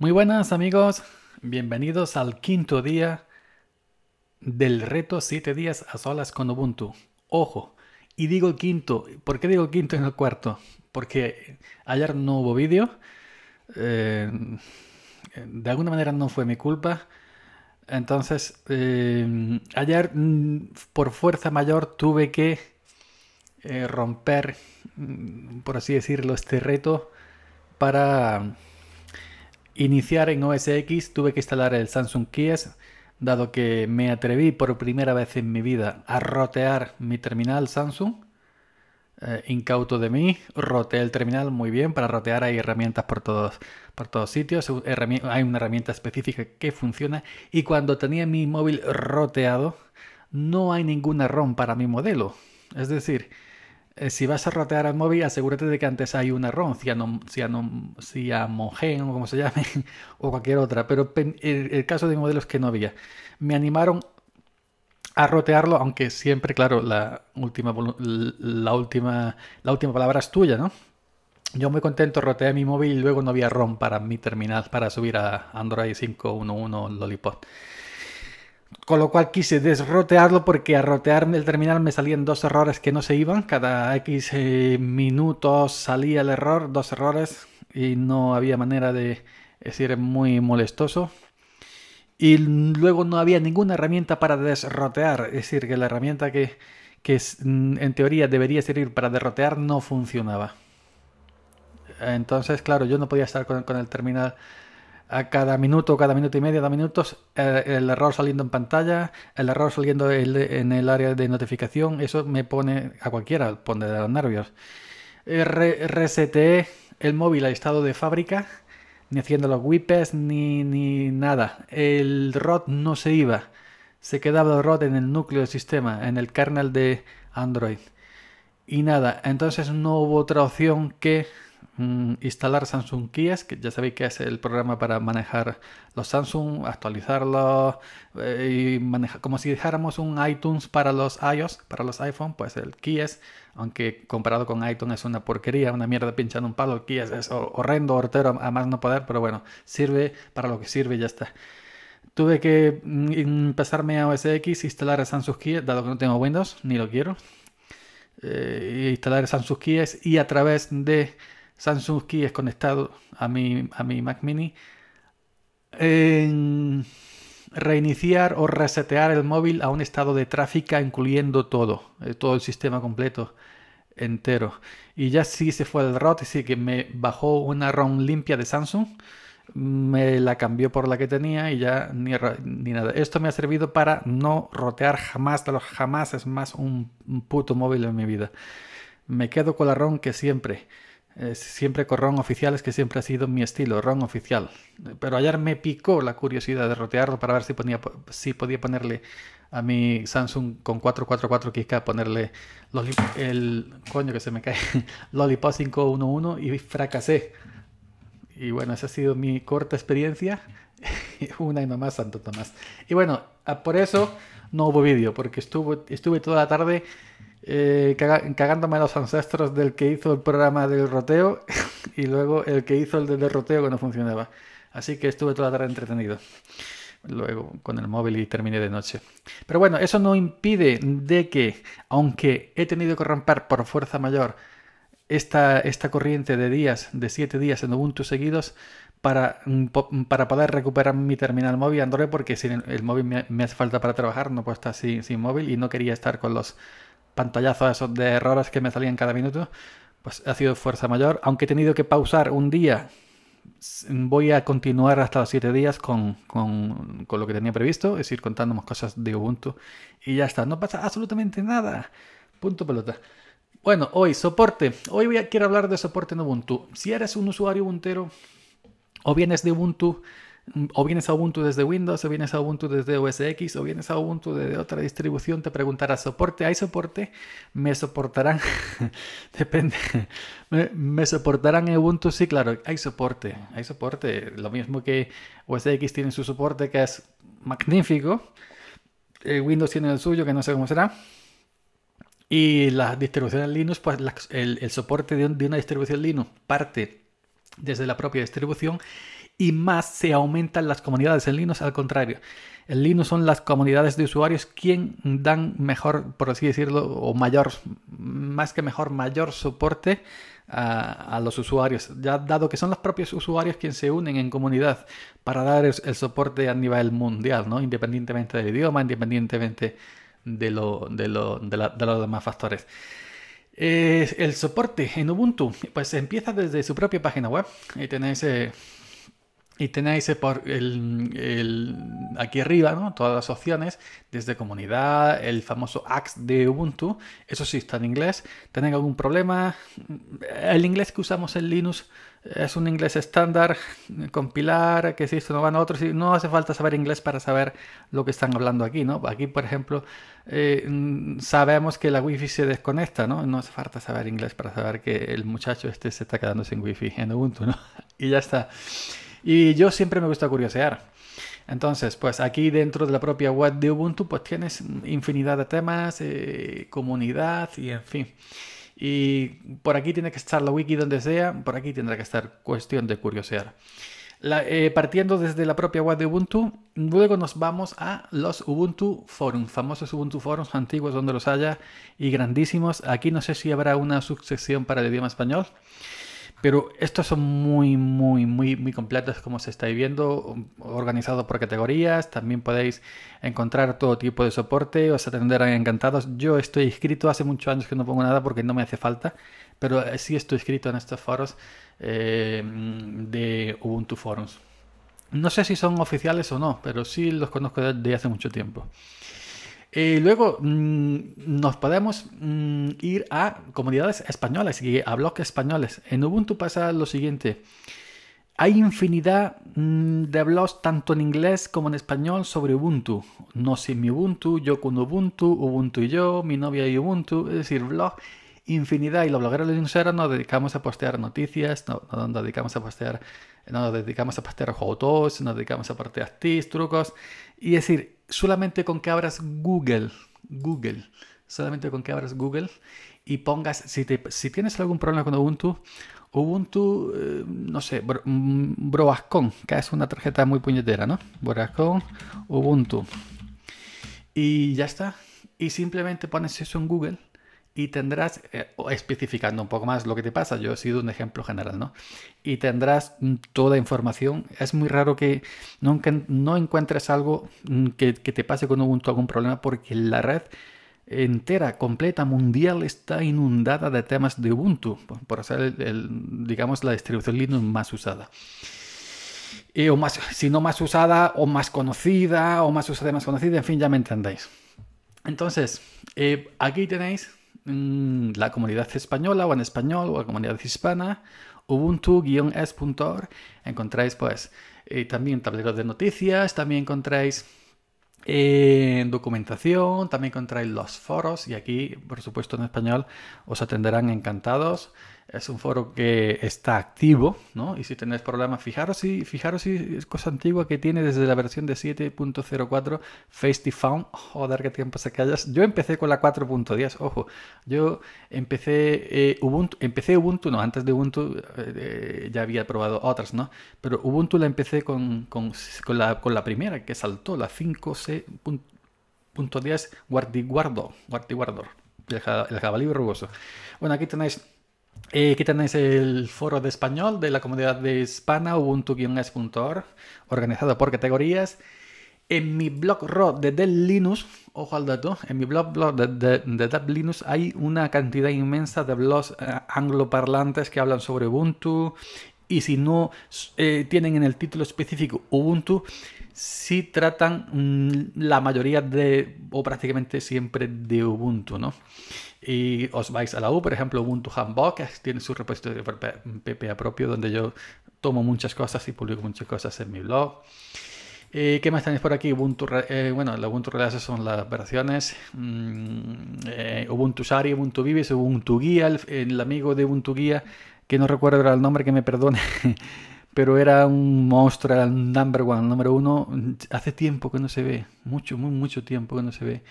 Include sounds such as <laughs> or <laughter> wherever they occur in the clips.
Muy buenas amigos, bienvenidos al quinto día del reto 7 días a solas con Ubuntu. Ojo, y digo quinto, ¿por qué digo quinto en el cuarto? Porque ayer no hubo vídeo, eh, de alguna manera no fue mi culpa, entonces eh, ayer mm, por fuerza mayor tuve que eh, romper, mm, por así decirlo, este reto para Iniciar en OS X tuve que instalar el Samsung Kies, dado que me atreví por primera vez en mi vida a rotear mi terminal Samsung. Eh, incauto de mí, roteé el terminal muy bien. Para rotear hay herramientas por todos, por todos sitios. Hay una herramienta específica que funciona. Y cuando tenía mi móvil roteado, no hay ninguna ROM para mi modelo. Es decir, eh, si vas a rotear al móvil, asegúrate de que antes hay una ROM, si a Mongen, o como se llame, <laughs> o cualquier otra. Pero el, caso de modelos que no había. Me animaron a rotearlo, aunque siempre, claro, la última, la última, la última palabra es tuya, ¿no? Yo muy contento, roteé mi móvil y luego no había ROM para mi terminal, para subir a Android 5.1.1 Lollipop con lo cual quise desrotearlo porque a rotearme el terminal me salían dos errores que no se iban. Cada X eh, minutos salía el error, dos errores, y no había manera de... decir, muy molestoso. Y luego no había ninguna herramienta para desrotear. Es decir, que la herramienta que, que mm, en teoría debería servir para derrotear no funcionaba. Entonces, claro, yo no podía estar con el terminal a cada minuto, cada minuto y medio, cada minutos, eh, el error saliendo en pantalla, el error saliendo en el área de notificación, eso me pone a cualquiera, pone de los nervios. Eh, reset el móvil al estado de fábrica, ni haciendo los wips ni, ni nada. El ROT no se iba, se quedaba el ROT en el núcleo del sistema, en el kernel de Android. Y nada, entonces no hubo otra opción que Mm, instalar Samsung Kies que ya sabéis que es el programa para manejar los Samsung, actualizarlos eh, y manejar, como si dejáramos un iTunes para los iOS, para los iPhone, pues el Kies aunque comparado con iTunes es una porquería, una mierda pinchando un palo, el Keys es horrendo, hortero, a más no poder, pero bueno, sirve para lo que sirve ya está. Tuve que mm, Empezarme a OS X, instalar Samsung Kies, dado que no tengo Windows, ni lo quiero. Eh, instalar Samsung Kies y a través de Samsung Key es conectado a mi, a mi Mac mini. reiniciar o resetear el móvil a un estado de tráfico incluyendo todo, eh, todo el sistema completo entero. Y ya sí se fue el ROT, sí que me bajó una ROM limpia de Samsung, me la cambió por la que tenía y ya ni, nada. Esto me ha servido para no rotear jamás jamás, es más un puto móvil en mi vida. Me quedo con la ROM que siempre siempre con ron oficiales, que siempre ha sido mi estilo, ron oficial. Pero ayer me picó la curiosidad de rotearlo para ver si, ponía, si podía ponerle a mi Samsung con 444 kk ponerle el coño que se me cae <laughs> Lollipop 511 y fracasé. Y bueno, esa ha sido mi corta experiencia. <laughs> Una y más, santo Tomás. Y bueno, por eso no hubo vídeo, porque estuve toda la tarde eh, cagándome a los ancestros del que hizo el programa del roteo <laughs> y luego el que hizo el del derroteo que no funcionaba. Así que estuve toda la tarde entretenido. Luego con el móvil y terminé de noche. Pero bueno, eso no impide de que, aunque he tenido que romper por fuerza mayor esta, esta corriente de días, de 7 días en Ubuntu seguidos, para, mm, mm, para, poder recuperar mi terminal móvil Android, porque sin el, móvil me, hace falta para trabajar, no puedo estar sin móvil y no quería estar con los pantallazos de errores que me salían cada minuto, pues ha sido fuerza mayor. Aunque he tenido que pausar un día, voy a continuar hasta los siete días con, lo que tenía previsto, es ir contándonos cosas de Ubuntu y ya está. No pasa absolutamente nada. Punto pelota. Bueno, hoy soporte. Hoy voy a, quiero hablar de soporte en Ubuntu. Si eres un usuario Ubuntero o vienes de Ubuntu, o vienes a Ubuntu desde Windows, o vienes a Ubuntu desde OS X, o vienes a Ubuntu desde otra distribución, te preguntará soporte, ¿hay soporte? Me soportarán, <laughs> depende, me, soportarán Ubuntu, sí, claro, hay soporte, hay soporte, lo mismo que OS X tiene su soporte que es magnífico, eh, Windows tiene el suyo que no sé cómo será. Y las distribuciones Linux, pues el, soporte de, de una distribución Linux parte desde la propia distribución y más se aumentan las comunidades. En Linux, al contrario, en Linux son las comunidades de usuarios quien dan mejor, por así decirlo, o mayor, más que mejor, mayor soporte a, los usuarios, ya dado que son los propios usuarios quienes se unen en comunidad para dar el, soporte a nivel mundial, ¿no? independientemente del idioma, independientemente de, de, los demás factores. Eh, el soporte en Ubuntu, pues empieza desde su propia página web. Ahí tenéis eh, y tenéis por el, el, aquí arriba ¿no? todas las opciones, desde comunidad, el famoso axe de Ubuntu, eso sí está en inglés. ¿Tenéis algún problema? El inglés que usamos en Linux es un inglés estándar, compilar, que si esto no van a otros, no hace falta saber inglés para saber lo que están hablando aquí, ¿no? Aquí, por ejemplo, eh, sabemos que la wifi se desconecta, ¿no? No hace falta saber inglés para saber que el muchacho este se está quedando sin wifi en Ubuntu, ¿no? <laughs> Y ya está. Y yo siempre me gusta curiosear. Entonces, pues aquí dentro de la propia web de Ubuntu, pues tienes infinidad de temas, eh, comunidad y en fin. Y por aquí tiene que estar la wiki donde sea, por aquí tendrá que estar cuestión de curiosear. Eh, partiendo desde la propia web de Ubuntu, luego nos vamos a los Ubuntu Forums, famosos Ubuntu Forums antiguos donde los haya y grandísimos. Aquí no sé si habrá una subsección para el idioma español. Pero estos son muy, muy, muy, muy completos como se estáis viendo, organizados por categorías. También podéis encontrar todo tipo de soporte, os atenderán encantados. Yo estoy inscrito, hace muchos años que no pongo nada porque no me hace falta, pero eh, sí estoy inscrito en estos foros eh, de Ubuntu Forums. No sé si son oficiales o no, pero sí los conozco desde hace mucho tiempo. Y eh, luego mm, nos podemos mm, ir a comunidades españolas y a blogs españoles. En Ubuntu pasa lo siguiente. Hay infinidad mm, de blogs tanto en inglés como en español sobre Ubuntu. No sé, mi Ubuntu, yo con Ubuntu, Ubuntu y yo, mi novia y Ubuntu, es decir, blog infinidad y los blogueros linuxeros nos dedicamos a postear noticias, no, nos dedicamos a postear, no nos dedicamos a postear juegos, nos dedicamos a postear trucos, y es decir, solamente con que abras Google, Google, solamente con que abras Google y pongas, si, tienes algún problema con Ubuntu, Ubuntu, eh, no sé, mm, Broascon, que es una tarjeta muy puñetera, ¿no? Broascon, Ubuntu. Y ya está. Y simplemente pones eso en Google y tendrás, eh, especificando un poco más lo que te pasa, yo he sido un ejemplo general, ¿no? Y tendrás mm, toda información. Es muy raro que nunca, no encuentres algo mm, que, te pase con Ubuntu algún problema porque la red entera, completa, mundial, está inundada de temas de Ubuntu, por ser, digamos, la distribución Linux más usada. o más, si no más usada, o más conocida, o más usada, más conocida, en fin, ya me entendéis. Entonces, eh, aquí tenéis la comunidad española o en español o la comunidad hispana, ubuntu-es.org, encontráis pues eh, también tableros de noticias, también encontráis eh, documentación, también encontráis los foros y aquí, por supuesto, en español os atenderán encantados. Es un foro que está activo, ¿no? Y si tenéis problemas, fijaros si, fijaros si es cosa antigua que tiene desde la versión de 7.04 Feisty Found. Joder, qué tiempo se callas. Yo empecé con la 4.10, ojo. Yo empecé eh, Ubuntu, empecé Ubuntu, no, antes de Ubuntu eh, eh, ya había probado otras, ¿no? Pero Ubuntu la empecé con, con, la, primera que saltó, la 5C.10 Guardiguardo, guardi el, el jabalí rugoso. Bueno, aquí tenéis eh, aquí tenéis el foro de español de la comunidad de hispana ubuntu organizado por categorías. En mi blog de Dell Linux, ojo al dato, en mi blog, blog de, de, Linux hay una cantidad inmensa de blogs eh, angloparlantes que hablan sobre Ubuntu y si no eh, tienen en el título específico Ubuntu, sí tratan mm, la mayoría de, o prácticamente siempre de Ubuntu, ¿no? y os vais a la U, por ejemplo, Ubuntu Handbook, tiene su repositorio PPA propio, donde yo tomo muchas cosas y publico muchas cosas en mi blog. Eh, ¿Qué más tenéis por aquí? Ubuntu, eh, bueno, la Ubuntu son las versiones. Mm, eh, Ubuntu Sari, Ubuntu Vives, Ubuntu Guía, el, amigo de Ubuntu Guía, que no recuerdo el nombre, que me perdone. <laughs> pero era un monstruo, era el number one, número uno. Hace tiempo que no se ve, mucho, muy, mucho tiempo que no se ve.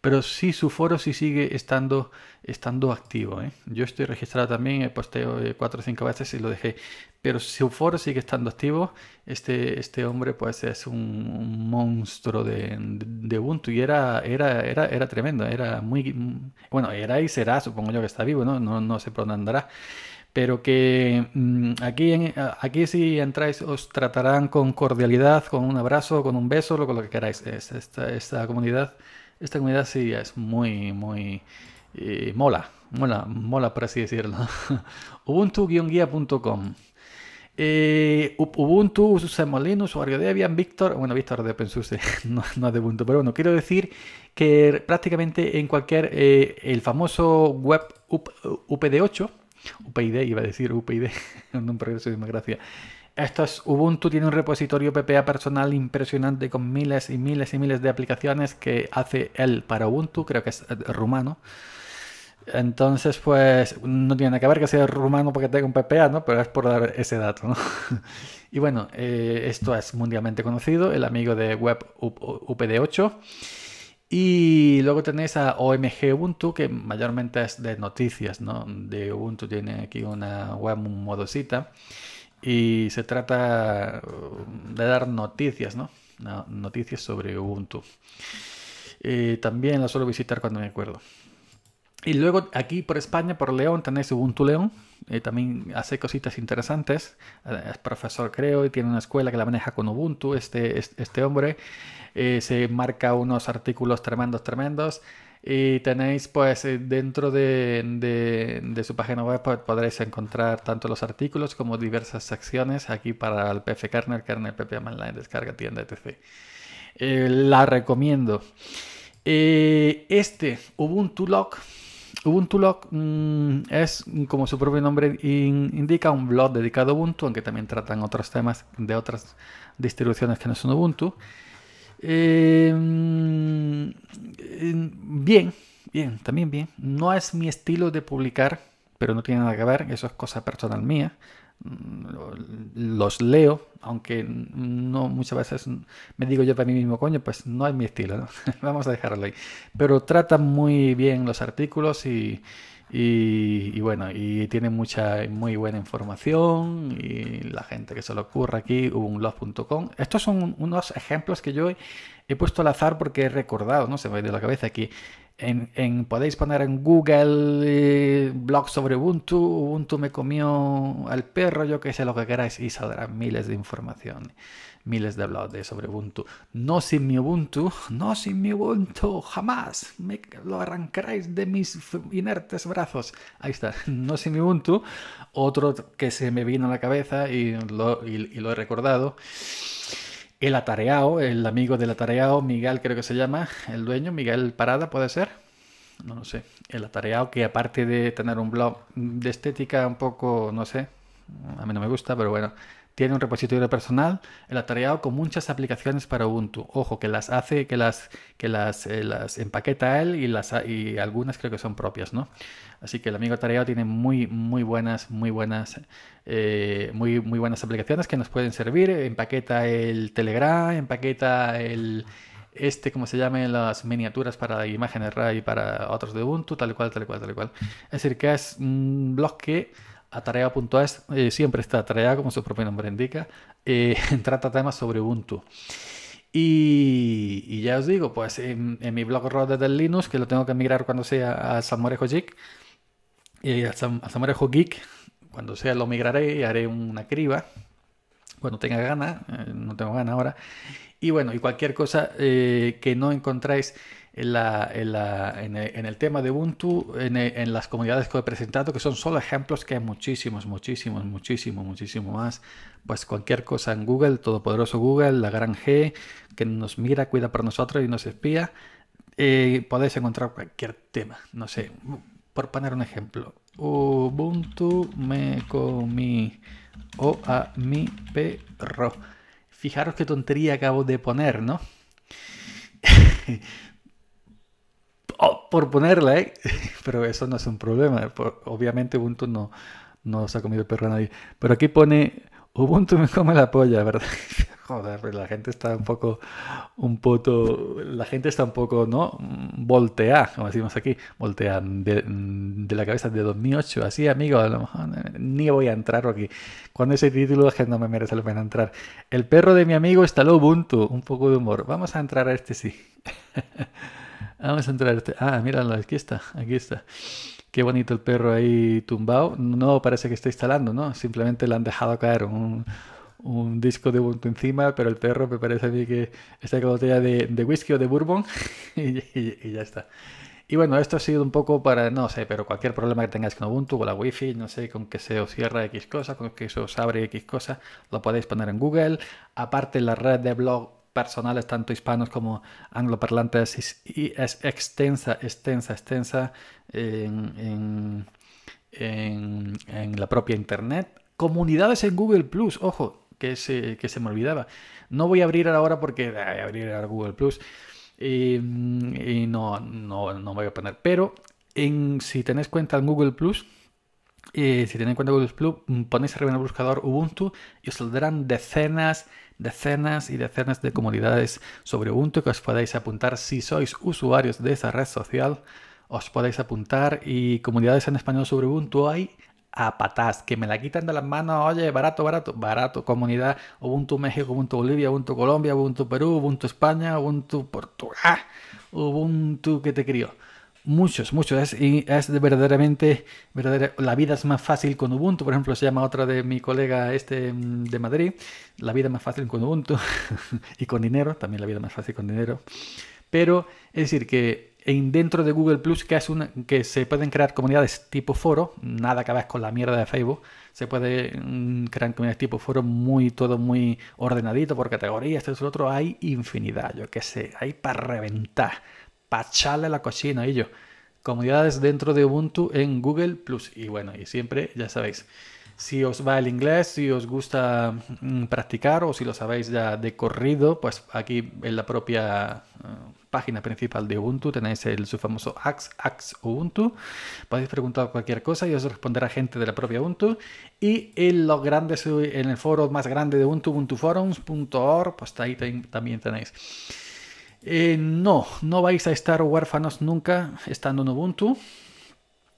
Pero sí, su foro sí sigue estando, estando activo. ¿eh? Yo estoy registrado también, he posteado eh, cuatro o cinco veces y lo dejé. Pero su foro sigue estando activo. Este, este hombre pues es un, monstruo de, de, Ubuntu y era, era, era, era tremendo. Era muy... Bueno, era y será, supongo yo que está vivo, ¿no? No, no sé por dónde andará pero que mm, aquí, aquí si entráis os tratarán con cordialidad, con un abrazo, con un beso, lo, con lo que queráis. Esta, comunidad, esta comunidad sí es muy, muy eh, mola, mola, mola por así decirlo. <laughs> Ubuntu-guía.com eh, Ubuntu, molino Usuario Debian, Víctor, bueno, Víctor de OpenSUSE, <laughs> no, no, de Ubuntu, pero bueno, quiero decir que prácticamente en cualquier, eh, el famoso web UPD8, UPID iba a decir en un progreso <laughs> de democracia. Esto es Ubuntu, tiene un repositorio PPA personal impresionante con miles y miles y miles de aplicaciones que hace él para Ubuntu, creo que es eh, rumano. Entonces, pues no tiene nada que ver que sea rumano porque tenga un PPA, ¿no? Pero es por dar ese dato, <laughs> y bueno, eh, esto es mundialmente conocido, el amigo de Web UPD8. Y luego tenéis a OMG Ubuntu, que mayormente es de noticias, ¿no? De Ubuntu tiene aquí una web modosita y se trata uh, de dar noticias, ¿no? Noticias sobre Ubuntu. Eh, también la suelo visitar cuando me acuerdo. Y luego aquí por España, por León, tenéis Ubuntu León. Eh, también hace cositas interesantes. Eh, es profesor, creo, y tiene una escuela que la maneja con Ubuntu. Este, este, hombre eh, se marca unos artículos tremendos, tremendos. Y tenéis, pues, dentro de, su página web pues, podréis encontrar tanto los artículos como diversas secciones aquí para el PF Kernel, Kernel, PPM Online, descarga, tienda, etc. la recomiendo. este Ubuntu Lock Ubuntu Log mm, es, como su propio nombre indica, un blog dedicado a Ubuntu, aunque también tratan otros temas de otras distribuciones que no son Ubuntu. Em, em, bien, bien, también bien. No es mi estilo de publicar, pero no tiene nada que ver, eso es cosa personal mía. Mm, los leo, aunque no muchas veces me digo yo para mí mismo, coño, pues no es mi estilo, <laughs> vamos a dejarlo ahí. Pero trata muy bien los artículos y, y, bueno, y tiene mucha, muy buena información y la gente que se lo ocurra aquí, ubunlove.com. Estos son unos ejemplos que yo he, puesto al azar porque he recordado, no se me ha ido la cabeza aquí podéis poner en Google eh, blog sobre Ubuntu, Ubuntu me comió al perro, yo que sé lo que queráis, y saldrán miles de información, miles de blogs sobre Ubuntu. No sin mi Ubuntu, no sin mi Ubuntu, jamás lo arrancaréis de mis inertes brazos. Ahí está, no sin mi Ubuntu, otro que se me vino a la cabeza y lo he recordado el atareado, el amigo del atareado, Miguel creo que se llama, el dueño, Miguel Parada puede ser, no lo sé, el atareado que aparte de tener un blog de estética un poco, no sé, a mí no me gusta, pero bueno, tiene un repositorio personal, el atareado con muchas aplicaciones para Ubuntu. Ojo, que las hace, que las, que las, eh, empaqueta él y, las, y algunas creo que son propias, ¿no? Así que el amigo atareado tiene muy, muy buenas, muy buenas, eh, muy, muy buenas aplicaciones que nos pueden servir. Empaqueta el Telegram, empaqueta el este, como se llame, las miniaturas para imágenes RAI y para otros de Ubuntu, tal cual, tal cual, tal cual. Es decir, que es un blog que Atarea.es eh, siempre está Atarea, como su propio nombre indica, eh, <laughs> trata temas sobre Ubuntu. Y, ya os digo, pues en, mi blog Rodas del Linux, que lo tengo que migrar cuando sea a Samorejo Geek, y eh, a, Samorejo Geek, cuando sea lo migraré y haré una criba, cuando tenga ganas, no tengo ganas ahora. Y bueno, y cualquier cosa que no encontráis en, la, en, la, en, el, tema de Ubuntu, en, las comunidades que he presentado, que son solo ejemplos que hay muchísimos, muchísimos, muchísimos, muchísimo más. Pues cualquier cosa en Google, todopoderoso Google, la gran G, que nos mira, cuida por nosotros y nos espía, eh, podéis encontrar cualquier tema. No sé, por poner un ejemplo, Ubuntu me comí o a mi perro. Fijaros qué tontería acabo de poner, ¿no? <laughs> por ponerla, ¿eh? <laughs> pero eso no es un problema. Obviamente Ubuntu no, no se ha comido el perro a nadie. Pero aquí pone Ubuntu me come la polla, ¿verdad? <laughs> Joder, la gente está un poco, un poco, la gente está un poco, ¿no? Voltea, como decimos aquí, voltea de, la cabeza de 2008, así, amigo, a lo mejor ni voy a entrar aquí. Cuando ese título es que no me merece la pena entrar. El perro de mi amigo está en Ubuntu, un poco de humor. Vamos a entrar a este sí. <laughs> Ah, Vamos a entrar. Ah, mira, aquí está, aquí está. Qué bonito el perro ahí tumbado. No parece que esté instalando, ¿no? Simplemente le han dejado caer un, disco de Ubuntu encima, pero el perro me parece a mí que está con botella de, whisky o de bourbon <laughs> y, ya está. Y bueno, esto ha sido un poco para, no sé, pero cualquier problema que tengáis con Ubuntu, o la Wi-Fi, no sé, con que se os cierra X cosa, con que se os abre X cosa, lo podéis poner en Google. Aparte, la red de blog personales, tanto hispanos como angloparlantes, y es extensa, extensa, extensa en, en, en, la propia Internet. Comunidades en Google Plus, ojo, que se, que se me olvidaba. No voy a abrir ahora porque voy a abrir Google Plus y, no, no, no voy a poner. Pero en, si tenéis cuenta en Google Plus, si tenéis cuenta cuenta Google Plus, mm, ponéis arriba en el buscador Ubuntu y os saldrán decenas, decenas y decenas de comunidades sobre Ubuntu que os podéis apuntar si sois usuarios de esa red social. Os podéis apuntar y comunidades en español sobre Ubuntu hay a patas, que me la quitan de las manos, oye, barato, barato, barato, comunidad, Ubuntu México, Ubuntu Bolivia, Ubuntu Colombia, Ubuntu Perú, Ubuntu España, Ubuntu Portugal, Ubuntu que te crió. Muchos, muchos. y es verdaderamente, la vida es más fácil con Ubuntu. Por ejemplo, se llama otra de mi colega este mm, de Madrid. La vida es más fácil con Ubuntu <laughs> y con dinero. También la vida es más fácil con dinero. Pero es decir que dentro de Google Plus, que es una, que se pueden crear comunidades tipo foro, nada que ver con la mierda de Facebook. Se pueden mm, crear comunidades tipo foro muy, todo muy ordenadito por categorías, esto lo otro. Hay infinidad, yo qué sé, hay para reventar pacharle la cocina y yo. Comunidades dentro de Ubuntu en Google Plus. Y bueno, y siempre, ya sabéis, si os va el inglés, si os gusta mm, practicar o si lo sabéis ya de corrido, pues aquí en la propia eh, página principal de Ubuntu tenéis el, su famoso ax, ax Ubuntu. Podéis preguntar cualquier cosa y os responderá gente de la propia Ubuntu. Y en los grandes, en el foro más grande de Ubuntu, ubuntuforums.org, pues ahí también tenéis eh, no, no vais a estar huérfanos nunca estando en Ubuntu.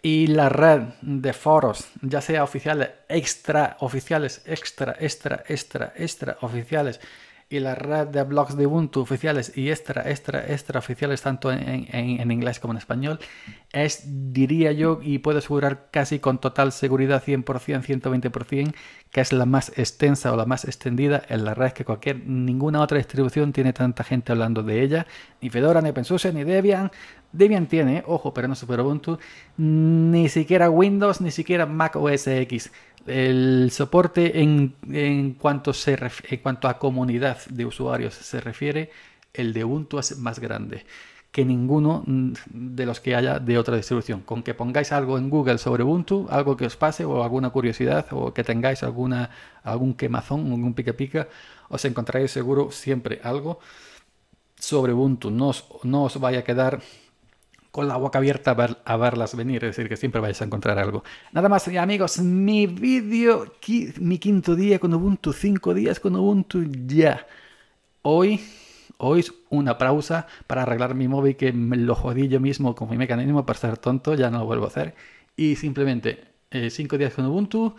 Y la red de foros, ya sea oficiales, extra oficiales, extra, extra, extra, extra oficiales, y la red de blogs de Ubuntu oficiales y extra, extra, extra oficiales, tanto en, inglés como en español, es, diría yo, y puedo asegurar casi con total seguridad 100%, 120%, que es la más extensa o la más extendida en la red que cualquier, ninguna otra distribución tiene tanta gente hablando de ella, ni Fedora, ni OpenSUSE, ni Debian. Debian tiene, ojo, pero no Super Ubuntu, ni siquiera Windows, ni siquiera Mac OS X el soporte en, cuanto se cuanto a comunidad de usuarios se refiere, el de Ubuntu es más grande que ninguno de los que haya de otra distribución. Con que pongáis algo en Google sobre Ubuntu, algo que os pase o alguna curiosidad o que tengáis alguna, algún quemazón, algún pica pica, os encontraréis seguro siempre algo sobre Ubuntu. No no os vaya a quedar con la boca abierta a, verlas venir, es decir, que siempre vais a encontrar algo. Nada más, eh, amigos, mi vídeo, mi quinto día con Ubuntu, cinco días con Ubuntu ya. Hoy, hoy es una pausa para arreglar mi móvil que me lo jodí yo mismo con mi mecanismo para ser tonto, ya no lo vuelvo a hacer. Y simplemente, eh, cinco días con Ubuntu,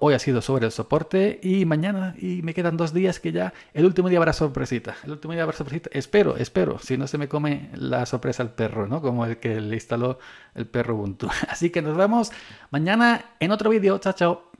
hoy ha sido sobre el soporte y mañana y me quedan dos días que ya el último día habrá sorpresita. El último día habrá sorpresita. Espero, espero. Si no se me come la sorpresa el perro, ¿no? Como el que le instaló el perro Ubuntu. <laughs> Así que nos vemos mañana en otro vídeo. Chao, chao.